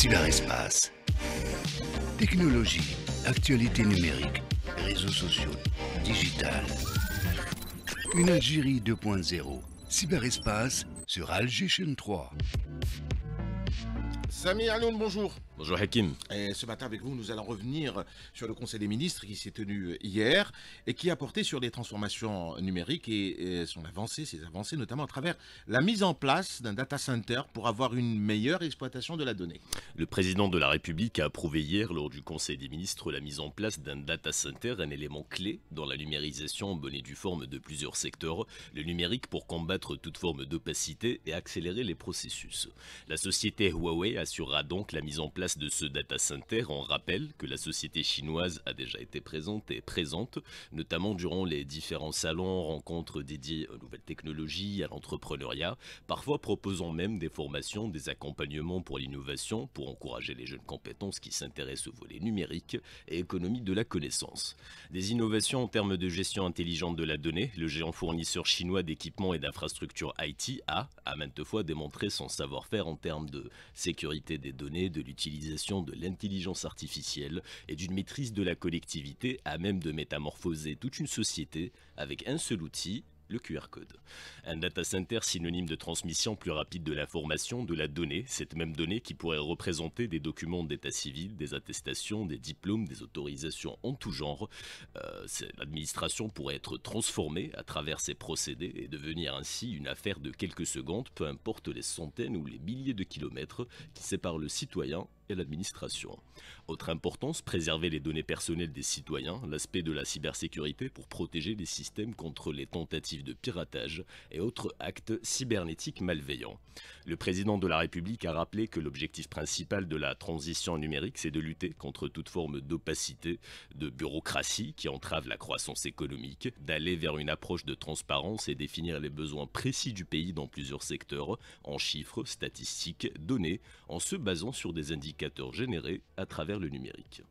Cyberespace. Technologie, actualité numérique, réseaux sociaux, digital. Une Algérie 2.0. Cyberespace sur Algérie 3. Samy Alloun, bonjour. Bonjour Hakim. Et ce matin avec vous, nous allons revenir sur le Conseil des ministres qui s'est tenu hier et qui a porté sur les transformations numériques et, son avancée, ses avancées, notamment à travers la mise en place d'un data center pour avoir une meilleure exploitation de la donnée. Le président de la République a approuvé hier lors du Conseil des ministres la mise en place d'un data center, un élément clé dans la numérisation bonnet du forme de plusieurs secteurs, le numérique pour combattre toute forme d'opacité et accélérer les processus. La société Huawei assurera donc la mise en place de ce data center, on rappelle que la société chinoise a déjà été présente et présente, notamment durant les différents salons, rencontres dédiées aux nouvelles technologies, à l'entrepreneuriat, parfois proposant même des formations, des accompagnements pour l'innovation, pour encourager les jeunes compétences qui s'intéressent au volet numérique et économie de la connaissance. Des innovations en termes de gestion intelligente de la donnée, le géant fournisseur chinois d'équipements et d'infrastructures IT a, à maintes fois démontré son savoir-faire en termes de sécurité des données, de l'utilisation de l'intelligence artificielle et d'une maîtrise de la collectivité à même de métamorphoser toute une société avec un seul outil, le QR code. Un data center synonyme de transmission plus rapide de l'information, de la donnée, cette même donnée qui pourrait représenter des documents d'état civil, des attestations, des diplômes, des autorisations en tout genre. Euh, l'administration pourrait être transformée à travers ces procédés et devenir ainsi une affaire de quelques secondes, peu importe les centaines ou les milliers de kilomètres qui séparent le citoyen et l'administration. Autre importance, préserver les données personnelles des citoyens, l'aspect de la cybersécurité pour protéger les systèmes contre les tentatives de piratage et autres actes cybernétiques malveillants. Le président de la République a rappelé que l'objectif principal de la transition numérique, c'est de lutter contre toute forme d'opacité, de bureaucratie qui entrave la croissance économique, d'aller vers une approche de transparence et définir les besoins précis du pays dans plusieurs secteurs, en chiffres, statistiques, données, en se basant sur des indicateurs générés à travers le numérique.